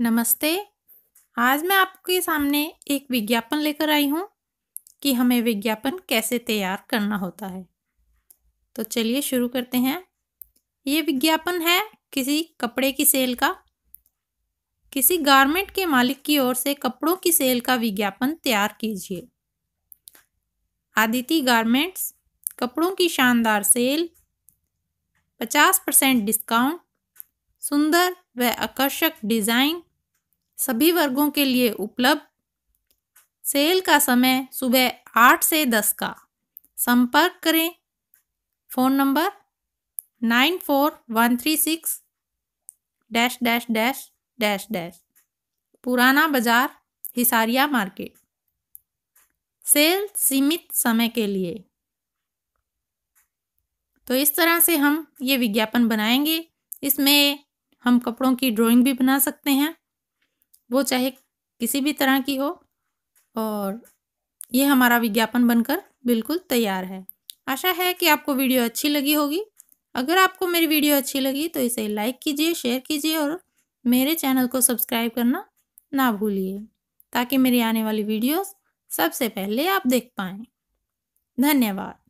नमस्ते आज मैं आपके सामने एक विज्ञापन लेकर आई हूँ कि हमें विज्ञापन कैसे तैयार करना होता है तो चलिए शुरू करते हैं ये विज्ञापन है किसी कपड़े की सेल का किसी गारमेंट के मालिक की ओर से कपड़ों की सेल का विज्ञापन तैयार कीजिए आदिति गारमेंट्स कपड़ों की शानदार सेल पचास परसेंट डिस्काउंट सुंदर व आकर्षक डिज़ाइन सभी वर्गों के लिए उपलब्ध सेल का समय सुबह आठ से दस का संपर्क करें phone number nine four one three six dash dash dash dash dash पुराना बाजार हिसारिया मार्केट सेल सीमित समय के लिए तो इस तरह से हम ये विज्ञापन बनाएंगे इसमें हम कपड़ों की ड्राइंग भी बना सकते हैं वो चाहे किसी भी तरह की हो और ये हमारा विज्ञापन बनकर बिल्कुल तैयार है आशा है कि आपको वीडियो अच्छी लगी होगी अगर आपको मेरी वीडियो अच्छी लगी तो इसे लाइक कीजिए शेयर कीजिए और मेरे चैनल को सब्सक्राइब करना ना भूलिए ताकि मेरी आने वाली वीडियोस सबसे पहले आप देख पाएँ धन्यवाद